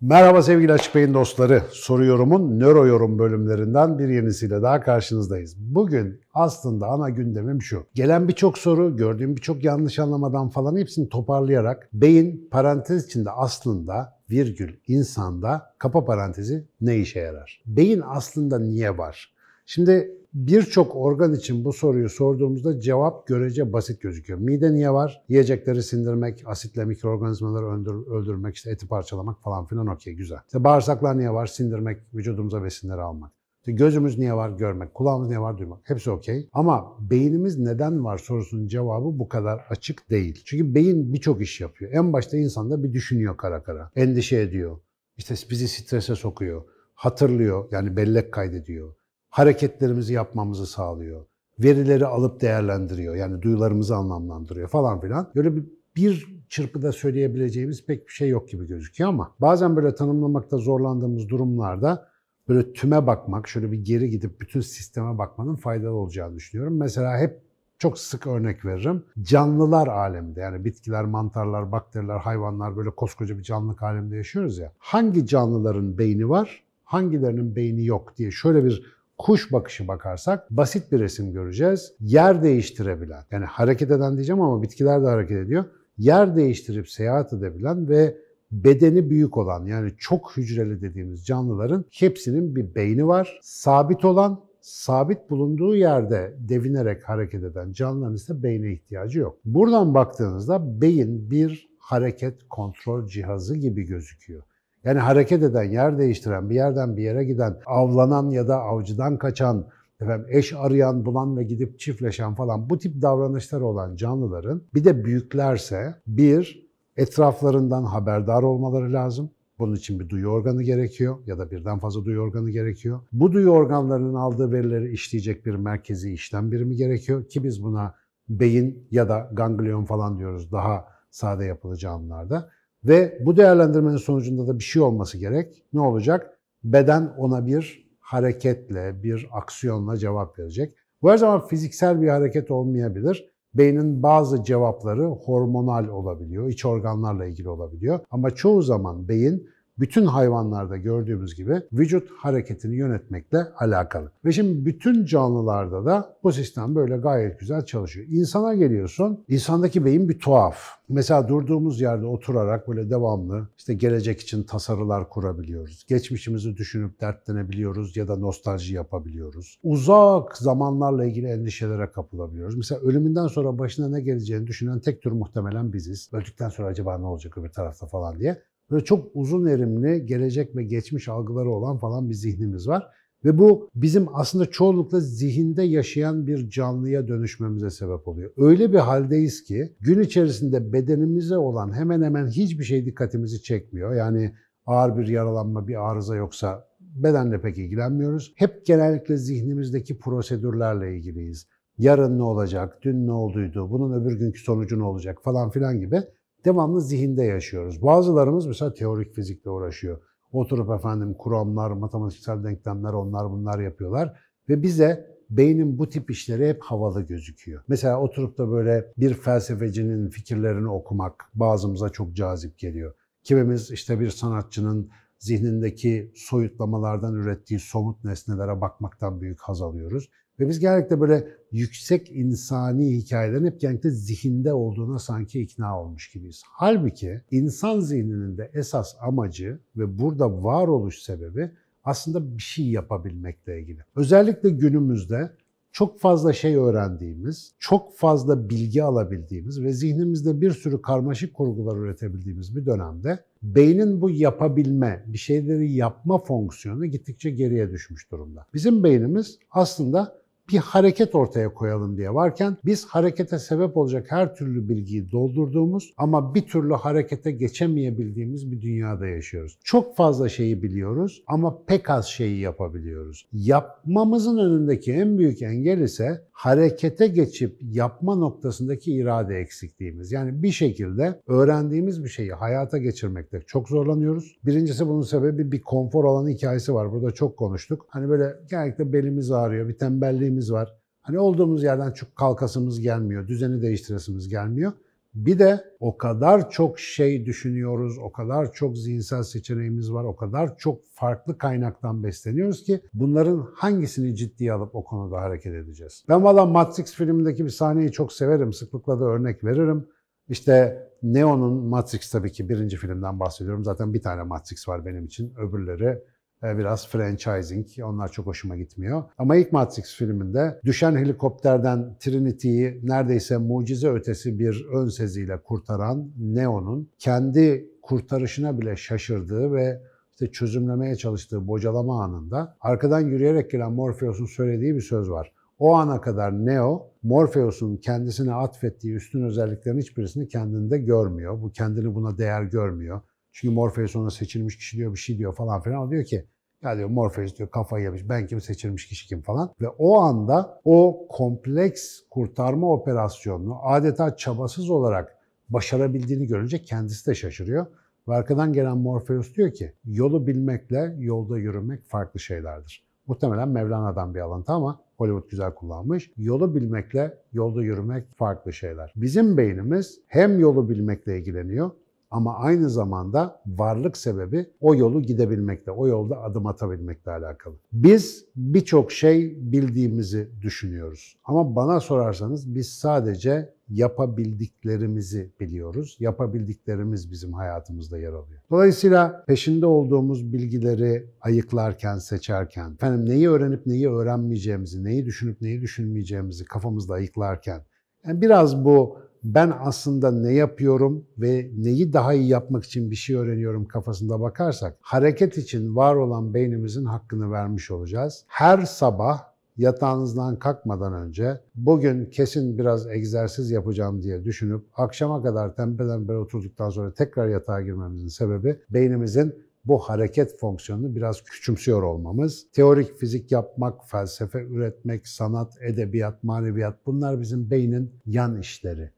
Merhaba sevgili Açık Beyin dostları. Soru Yorum'un Nöro Yorum bölümlerinden bir yenisiyle daha karşınızdayız. Bugün aslında ana gündemim şu. Gelen birçok soru, gördüğüm birçok yanlış anlamadan falan hepsini toparlayarak beyin parantez içinde aslında virgül insanda kapa parantezi ne işe yarar? Beyin aslında niye var? Şimdi Birçok organ için bu soruyu sorduğumuzda cevap görece basit gözüküyor. Mide niye var? Yiyecekleri sindirmek, asitle mikroorganizmaları öldürmek, işte eti parçalamak falan filan okey güzel. İşte bağırsaklar niye var? Sindirmek, vücudumuza besinleri almak. İşte gözümüz niye var görmek, kulağımız niye var duymak. Hepsi okey. Ama beynimiz neden var sorusunun cevabı bu kadar açık değil. Çünkü beyin birçok iş yapıyor. En başta insan da bir düşünüyor kara kara. Endişe ediyor. İşte bizi strese sokuyor. Hatırlıyor yani bellek kaydediyor hareketlerimizi yapmamızı sağlıyor. Verileri alıp değerlendiriyor. Yani duyularımızı anlamlandırıyor falan filan. Böyle bir, bir çırpıda söyleyebileceğimiz pek bir şey yok gibi gözüküyor ama bazen böyle tanımlamakta zorlandığımız durumlarda böyle tüme bakmak, şöyle bir geri gidip bütün sisteme bakmanın faydalı olacağını düşünüyorum. Mesela hep çok sık örnek veririm. Canlılar alemde yani bitkiler, mantarlar, bakteriler, hayvanlar böyle koskoca bir canlılık alemde yaşıyoruz ya. Hangi canlıların beyni var, hangilerinin beyni yok diye şöyle bir kuş bakışı bakarsak basit bir resim göreceğiz. Yer değiştirebilen, yani hareket eden diyeceğim ama bitkiler de hareket ediyor. Yer değiştirip seyahat edebilen ve bedeni büyük olan yani çok hücreli dediğimiz canlıların hepsinin bir beyni var. Sabit olan sabit bulunduğu yerde devinerek hareket eden canlıların ise beyne ihtiyacı yok. Buradan baktığınızda beyin bir hareket kontrol cihazı gibi gözüküyor. Yani hareket eden, yer değiştiren, bir yerden bir yere giden, avlanan ya da avcıdan kaçan, efendim eş arayan, bulan ve gidip çiftleşen falan bu tip davranışlar olan canlıların bir de büyüklerse bir etraflarından haberdar olmaları lazım. Bunun için bir duyu organı gerekiyor ya da birden fazla duyu organı gerekiyor. Bu duyu organlarının aldığı verileri işleyecek bir merkezi işlem birimi gerekiyor ki biz buna beyin ya da ganglion falan diyoruz daha sade yapılı canlılarda. Ve bu değerlendirmenin sonucunda da bir şey olması gerek. Ne olacak? Beden ona bir hareketle, bir aksiyonla cevap verecek. Bu her zaman fiziksel bir hareket olmayabilir. Beynin bazı cevapları hormonal olabiliyor, iç organlarla ilgili olabiliyor. Ama çoğu zaman beyin bütün hayvanlarda gördüğümüz gibi vücut hareketini yönetmekle alakalı. Ve şimdi bütün canlılarda da bu sistem böyle gayet güzel çalışıyor. İnsana geliyorsun, insandaki beyin bir tuhaf. Mesela durduğumuz yerde oturarak böyle devamlı işte gelecek için tasarılar kurabiliyoruz. Geçmişimizi düşünüp dertlenebiliyoruz ya da nostalji yapabiliyoruz. Uzak zamanlarla ilgili endişelere kapılabiliyoruz. Mesela ölümünden sonra başına ne geleceğini düşünen tek tür muhtemelen biziz. Öldükten sonra acaba ne olacak öbür tarafta falan diye böyle çok uzun erimli gelecek ve geçmiş algıları olan falan bir zihnimiz var. Ve bu bizim aslında çoğunlukla zihinde yaşayan bir canlıya dönüşmemize sebep oluyor. Öyle bir haldeyiz ki gün içerisinde bedenimize olan hemen hemen hiçbir şey dikkatimizi çekmiyor. Yani ağır bir yaralanma, bir arıza yoksa bedenle pek ilgilenmiyoruz. Hep genellikle zihnimizdeki prosedürlerle ilgiliyiz. Yarın ne olacak, dün ne olduydu, bunun öbür günkü sonucu ne olacak falan filan gibi devamlı zihinde yaşıyoruz. Bazılarımız mesela teorik fizikle uğraşıyor. Oturup efendim kuramlar, matematiksel denklemler onlar bunlar yapıyorlar ve bize beynin bu tip işleri hep havalı gözüküyor. Mesela oturup da böyle bir felsefecinin fikirlerini okumak bazımıza çok cazip geliyor. Kimimiz işte bir sanatçının zihnindeki soyutlamalardan ürettiği somut nesnelere bakmaktan büyük haz alıyoruz. Ve biz genellikle böyle yüksek insani hikayelerin hep genellikle zihinde olduğuna sanki ikna olmuş gibiyiz. Halbuki insan zihninin de esas amacı ve burada varoluş sebebi aslında bir şey yapabilmekle ilgili. Özellikle günümüzde çok fazla şey öğrendiğimiz, çok fazla bilgi alabildiğimiz ve zihnimizde bir sürü karmaşık kurgular üretebildiğimiz bir dönemde beynin bu yapabilme, bir şeyleri yapma fonksiyonu gittikçe geriye düşmüş durumda. Bizim beynimiz aslında bir hareket ortaya koyalım diye varken biz harekete sebep olacak her türlü bilgiyi doldurduğumuz ama bir türlü harekete geçemeyebildiğimiz bir dünyada yaşıyoruz. Çok fazla şeyi biliyoruz ama pek az şeyi yapabiliyoruz. Yapmamızın önündeki en büyük engel ise harekete geçip yapma noktasındaki irade eksikliğimiz. Yani bir şekilde öğrendiğimiz bir şeyi hayata geçirmekte çok zorlanıyoruz. Birincisi bunun sebebi bir konfor alanı hikayesi var. Burada çok konuştuk. Hani böyle genellikle belimiz ağrıyor, bir tembelliğimiz var. Hani olduğumuz yerden çok kalkasımız gelmiyor, düzeni değiştiresimiz gelmiyor. Bir de o kadar çok şey düşünüyoruz, o kadar çok zihinsel seçeneğimiz var, o kadar çok farklı kaynaktan besleniyoruz ki bunların hangisini ciddiye alıp o konuda hareket edeceğiz? Ben valla Matrix filmindeki bir sahneyi çok severim, sıklıkla da örnek veririm. İşte Neo'nun Matrix tabii ki birinci filmden bahsediyorum. Zaten bir tane Matrix var benim için. Öbürleri e, biraz franchising. Onlar çok hoşuma gitmiyor. Ama ilk Matrix filminde düşen helikopterden Trinity'yi neredeyse mucize ötesi bir ön seziyle kurtaran Neo'nun kendi kurtarışına bile şaşırdığı ve işte çözümlemeye çalıştığı bocalama anında arkadan yürüyerek gelen Morpheus'un söylediği bir söz var. O ana kadar Neo, Morpheus'un kendisine atfettiği üstün özelliklerin hiçbirisini kendinde görmüyor. Bu kendini buna değer görmüyor. Çünkü Morpheus ona seçilmiş kişi diyor bir şey diyor falan filan. O diyor ki ya diyor Morpheus diyor kafayı yemiş ben kim seçilmiş kişi kim falan. Ve o anda o kompleks kurtarma operasyonunu adeta çabasız olarak başarabildiğini görünce kendisi de şaşırıyor. Ve arkadan gelen Morpheus diyor ki yolu bilmekle yolda yürümek farklı şeylerdir. Muhtemelen Mevlana'dan bir alıntı ama Hollywood güzel kullanmış. Yolu bilmekle yolda yürümek farklı şeyler. Bizim beynimiz hem yolu bilmekle ilgileniyor ama aynı zamanda varlık sebebi o yolu gidebilmekle, o yolda adım atabilmekle alakalı. Biz birçok şey bildiğimizi düşünüyoruz. Ama bana sorarsanız biz sadece yapabildiklerimizi biliyoruz. Yapabildiklerimiz bizim hayatımızda yer alıyor. Dolayısıyla peşinde olduğumuz bilgileri ayıklarken, seçerken, efendim neyi öğrenip neyi öğrenmeyeceğimizi, neyi düşünüp neyi düşünmeyeceğimizi kafamızda ayıklarken, yani biraz bu ben aslında ne yapıyorum ve neyi daha iyi yapmak için bir şey öğreniyorum kafasında bakarsak hareket için var olan beynimizin hakkını vermiş olacağız. Her sabah yatağınızdan kalkmadan önce bugün kesin biraz egzersiz yapacağım diye düşünüp akşama kadar tempe tempe oturduktan sonra tekrar yatağa girmemizin sebebi beynimizin bu hareket fonksiyonunu biraz küçümsüyor olmamız. Teorik fizik yapmak, felsefe üretmek, sanat, edebiyat, maneviyat bunlar bizim beynin yan işleri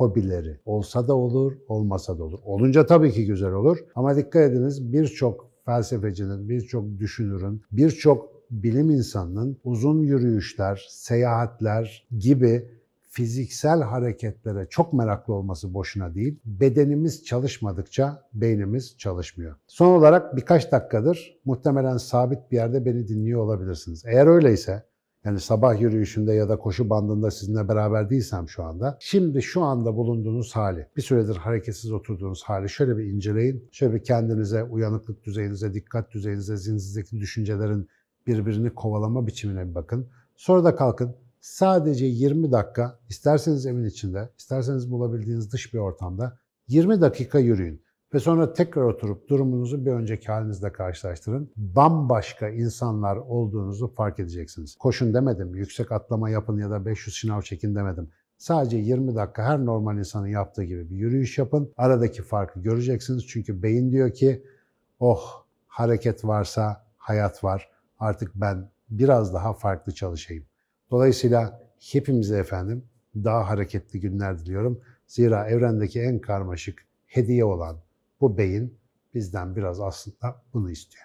hobileri. Olsa da olur, olmasa da olur. Olunca tabii ki güzel olur ama dikkat ediniz birçok felsefecinin, birçok düşünürün, birçok bilim insanının uzun yürüyüşler, seyahatler gibi fiziksel hareketlere çok meraklı olması boşuna değil. Bedenimiz çalışmadıkça beynimiz çalışmıyor. Son olarak birkaç dakikadır muhtemelen sabit bir yerde beni dinliyor olabilirsiniz. Eğer öyleyse yani sabah yürüyüşünde ya da koşu bandında sizinle beraber değilsem şu anda. Şimdi şu anda bulunduğunuz hali, bir süredir hareketsiz oturduğunuz hali şöyle bir inceleyin. Şöyle bir kendinize, uyanıklık düzeyinize, dikkat düzeyinize, zihninizdeki düşüncelerin birbirini kovalama biçimine bir bakın. Sonra da kalkın. Sadece 20 dakika, isterseniz evin içinde, isterseniz bulabildiğiniz dış bir ortamda 20 dakika yürüyün. Ve sonra tekrar oturup durumunuzu bir önceki halinizle karşılaştırın. Bambaşka insanlar olduğunuzu fark edeceksiniz. Koşun demedim, yüksek atlama yapın ya da 500 sınav çekin demedim. Sadece 20 dakika her normal insanın yaptığı gibi bir yürüyüş yapın. Aradaki farkı göreceksiniz. Çünkü beyin diyor ki, oh hareket varsa hayat var. Artık ben biraz daha farklı çalışayım. Dolayısıyla hepimize efendim daha hareketli günler diliyorum. Zira evrendeki en karmaşık hediye olan bu beyin bizden biraz aslında bunu istiyor.